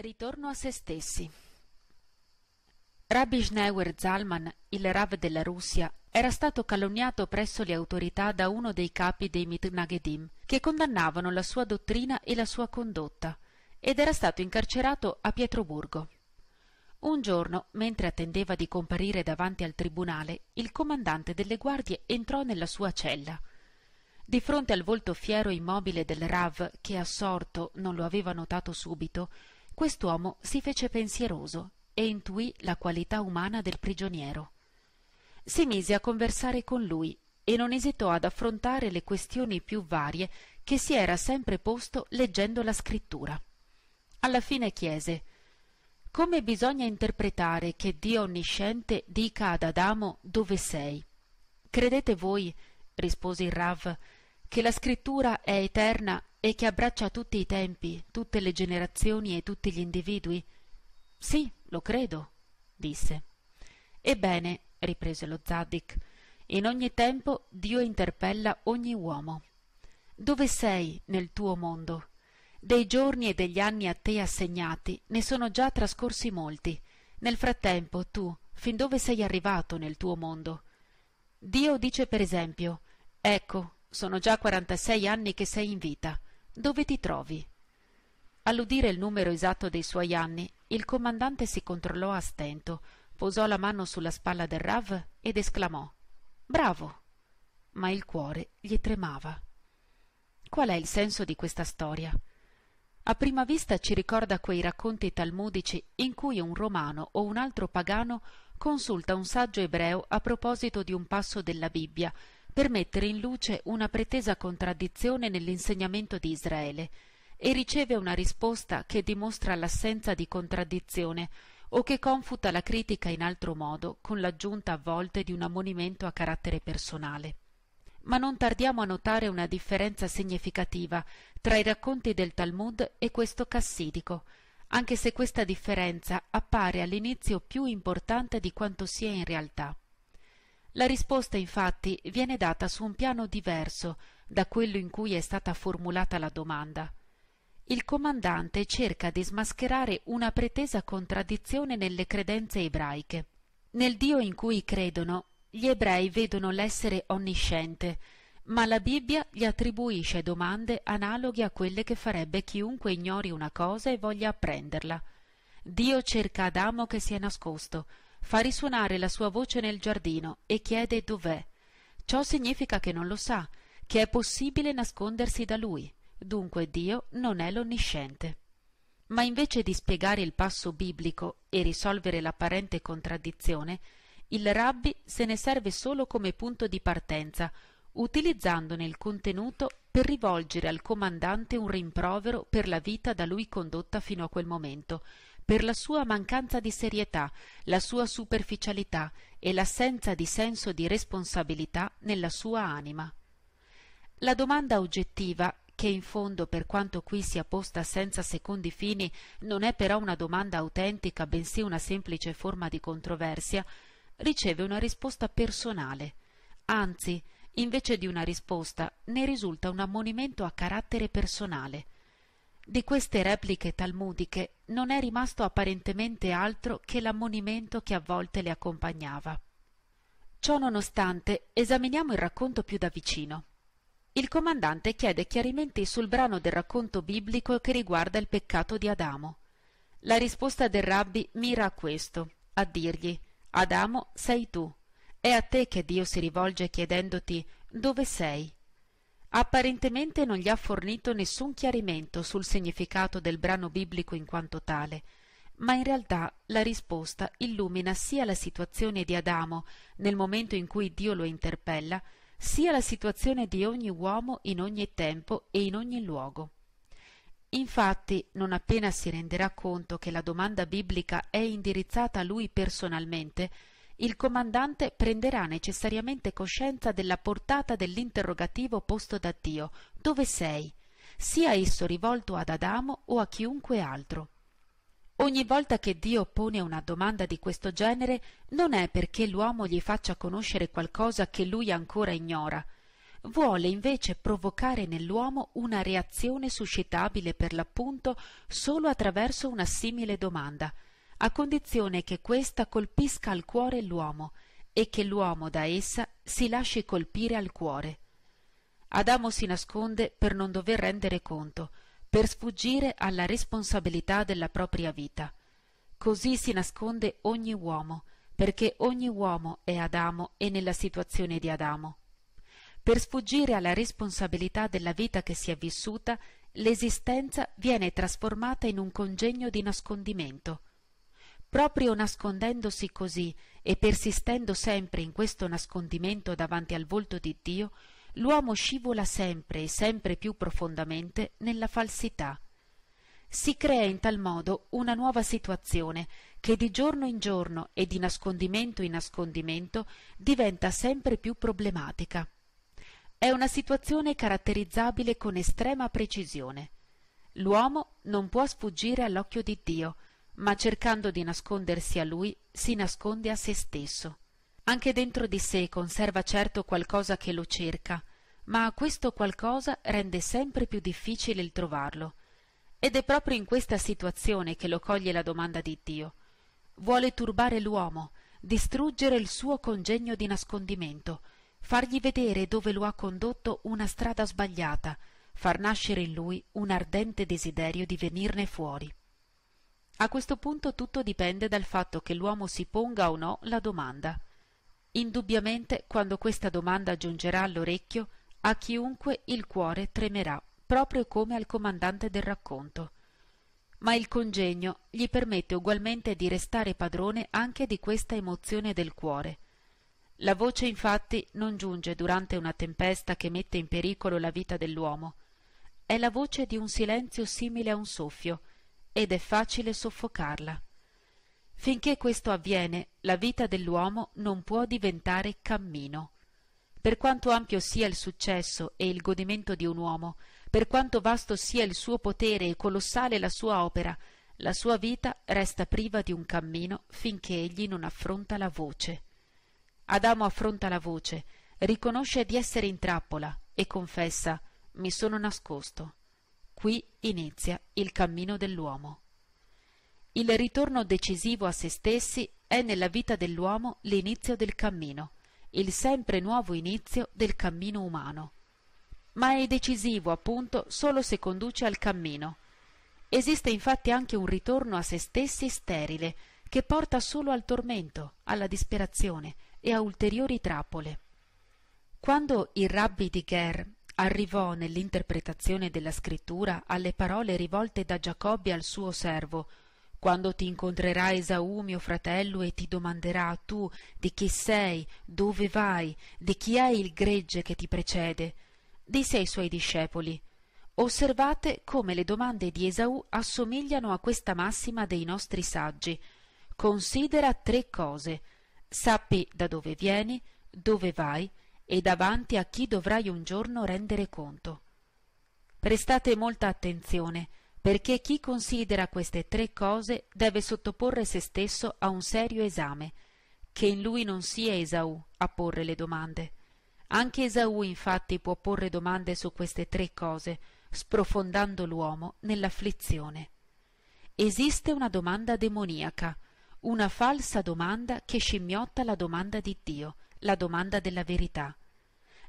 Ritorno a se stessi. Rabbi Schneiwer Zalman, il Rav della Russia, era stato calunniato presso le autorità da uno dei capi dei Mitnagedim, che condannavano la sua dottrina e la sua condotta, ed era stato incarcerato a Pietroburgo. Un giorno, mentre attendeva di comparire davanti al tribunale, il comandante delle guardie entrò nella sua cella. Di fronte al volto fiero e immobile del Rav, che assorto non lo aveva notato subito, quest'uomo si fece pensieroso e intuì la qualità umana del prigioniero. Si mise a conversare con lui e non esitò ad affrontare le questioni più varie che si era sempre posto leggendo la scrittura. Alla fine chiese Come bisogna interpretare che Dio onnisciente dica ad Adamo dove sei? Credete voi, rispose il Rav, che la scrittura è eterna e che abbraccia tutti i tempi, tutte le generazioni e tutti gli individui? Sì, lo credo, disse. Ebbene, riprese lo Zaddik, in ogni tempo Dio interpella ogni uomo. Dove sei nel tuo mondo? Dei giorni e degli anni a te assegnati ne sono già trascorsi molti. Nel frattempo tu, fin dove sei arrivato nel tuo mondo? Dio dice per esempio, ecco, sono già 46 anni che sei in vita. Dove ti trovi? All'udire il numero esatto dei suoi anni, il comandante si controllò a stento, posò la mano sulla spalla del Rav ed esclamò Bravo! Ma il cuore gli tremava. Qual è il senso di questa storia? A prima vista ci ricorda quei racconti talmudici in cui un romano o un altro pagano consulta un saggio ebreo a proposito di un passo della Bibbia per mettere in luce una pretesa contraddizione nell'insegnamento di Israele e riceve una risposta che dimostra l'assenza di contraddizione o che confuta la critica in altro modo con l'aggiunta a volte di un ammonimento a carattere personale. Ma non tardiamo a notare una differenza significativa tra i racconti del Talmud e questo cassidico, anche se questa differenza appare all'inizio più importante di quanto sia in realtà. La risposta infatti viene data su un piano diverso da quello in cui è stata formulata la domanda. Il comandante cerca di smascherare una pretesa contraddizione nelle credenze ebraiche. Nel Dio in cui credono, gli ebrei vedono l'essere onnisciente, ma la Bibbia gli attribuisce domande analoghe a quelle che farebbe chiunque ignori una cosa e voglia apprenderla. Dio cerca Adamo che si è nascosto, fa risuonare la sua voce nel giardino e chiede dov'è. Ciò significa che non lo sa, che è possibile nascondersi da lui, dunque Dio non è l'onnisciente. Ma invece di spiegare il passo biblico e risolvere l'apparente contraddizione, il rabbi se ne serve solo come punto di partenza, utilizzandone il contenuto per rivolgere al comandante un rimprovero per la vita da lui condotta fino a quel momento, per la sua mancanza di serietà, la sua superficialità e l'assenza di senso di responsabilità nella sua anima. La domanda oggettiva, che in fondo per quanto qui sia posta senza secondi fini non è però una domanda autentica bensì una semplice forma di controversia, riceve una risposta personale. Anzi, invece di una risposta, ne risulta un ammonimento a carattere personale. Di queste repliche talmudiche non è rimasto apparentemente altro che l'ammonimento che a volte le accompagnava. Ciò nonostante, esaminiamo il racconto più da vicino. Il comandante chiede chiarimenti sul brano del racconto biblico che riguarda il peccato di Adamo. La risposta del rabbi mira a questo, a dirgli Adamo sei tu, è a te che Dio si rivolge chiedendoti dove sei apparentemente non gli ha fornito nessun chiarimento sul significato del brano biblico in quanto tale, ma in realtà la risposta illumina sia la situazione di Adamo nel momento in cui Dio lo interpella, sia la situazione di ogni uomo in ogni tempo e in ogni luogo. Infatti, non appena si renderà conto che la domanda biblica è indirizzata a lui personalmente, il comandante prenderà necessariamente coscienza della portata dell'interrogativo posto da Dio dove sei, sia esso rivolto ad Adamo o a chiunque altro. Ogni volta che Dio pone una domanda di questo genere non è perché l'uomo gli faccia conoscere qualcosa che lui ancora ignora, vuole invece provocare nell'uomo una reazione suscitabile per l'appunto solo attraverso una simile domanda, a condizione che questa colpisca al cuore l'uomo e che l'uomo da essa si lasci colpire al cuore. Adamo si nasconde per non dover rendere conto, per sfuggire alla responsabilità della propria vita. Così si nasconde ogni uomo, perché ogni uomo è Adamo e nella situazione di Adamo. Per sfuggire alla responsabilità della vita che si è vissuta, l'esistenza viene trasformata in un congegno di nascondimento. Proprio nascondendosi così e persistendo sempre in questo nascondimento davanti al volto di Dio, l'uomo scivola sempre e sempre più profondamente nella falsità. Si crea in tal modo una nuova situazione che di giorno in giorno e di nascondimento in nascondimento diventa sempre più problematica. È una situazione caratterizzabile con estrema precisione. L'uomo non può sfuggire all'occhio di Dio, ma cercando di nascondersi a lui si nasconde a se stesso. Anche dentro di sé conserva certo qualcosa che lo cerca, ma questo qualcosa rende sempre più difficile il trovarlo. Ed è proprio in questa situazione che lo coglie la domanda di Dio. Vuole turbare l'uomo, distruggere il suo congegno di nascondimento, fargli vedere dove lo ha condotto una strada sbagliata, far nascere in lui un ardente desiderio di venirne fuori. A questo punto tutto dipende dal fatto che l'uomo si ponga o no la domanda. Indubbiamente, quando questa domanda giungerà all'orecchio, a chiunque il cuore tremerà, proprio come al comandante del racconto. Ma il congegno gli permette ugualmente di restare padrone anche di questa emozione del cuore. La voce infatti non giunge durante una tempesta che mette in pericolo la vita dell'uomo. È la voce di un silenzio simile a un soffio, ed è facile soffocarla. Finché questo avviene, la vita dell'uomo non può diventare cammino. Per quanto ampio sia il successo e il godimento di un uomo, per quanto vasto sia il suo potere e colossale la sua opera, la sua vita resta priva di un cammino finché egli non affronta la voce. Adamo affronta la voce, riconosce di essere in trappola e confessa mi sono nascosto. Qui inizia il cammino dell'uomo. Il ritorno decisivo a se stessi è nella vita dell'uomo l'inizio del cammino, il sempre nuovo inizio del cammino umano. Ma è decisivo appunto solo se conduce al cammino. Esiste infatti anche un ritorno a se stessi sterile, che porta solo al tormento, alla disperazione e a ulteriori trappole. Quando il rabbi di Ger arrivò nell'interpretazione della scrittura alle parole rivolte da Giacobbe al suo servo quando ti incontrerà Esaù mio fratello e ti domanderà tu di chi sei, dove vai, di chi è il gregge che ti precede, disse ai suoi discepoli Osservate come le domande di Esaù assomigliano a questa massima dei nostri saggi. Considera tre cose. Sappi da dove vieni, dove vai e davanti a chi dovrai un giorno rendere conto. Prestate molta attenzione, perché chi considera queste tre cose deve sottoporre se stesso a un serio esame, che in lui non sia Esaù a porre le domande. Anche Esaù infatti può porre domande su queste tre cose, sprofondando l'uomo nell'afflizione. Esiste una domanda demoniaca, una falsa domanda che scimmiotta la domanda di Dio, la domanda della verità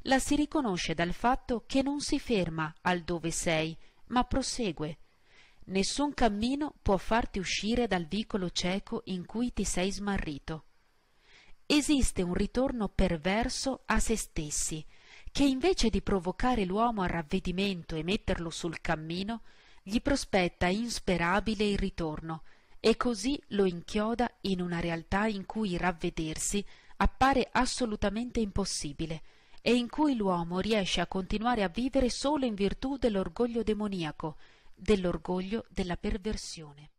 la si riconosce dal fatto che non si ferma al dove sei, ma prosegue. Nessun cammino può farti uscire dal vicolo cieco in cui ti sei smarrito. Esiste un ritorno perverso a se stessi, che invece di provocare l'uomo al ravvedimento e metterlo sul cammino, gli prospetta insperabile il ritorno, e così lo inchioda in una realtà in cui ravvedersi appare assolutamente impossibile, e in cui l'uomo riesce a continuare a vivere solo in virtù dell'orgoglio demoniaco, dell'orgoglio della perversione.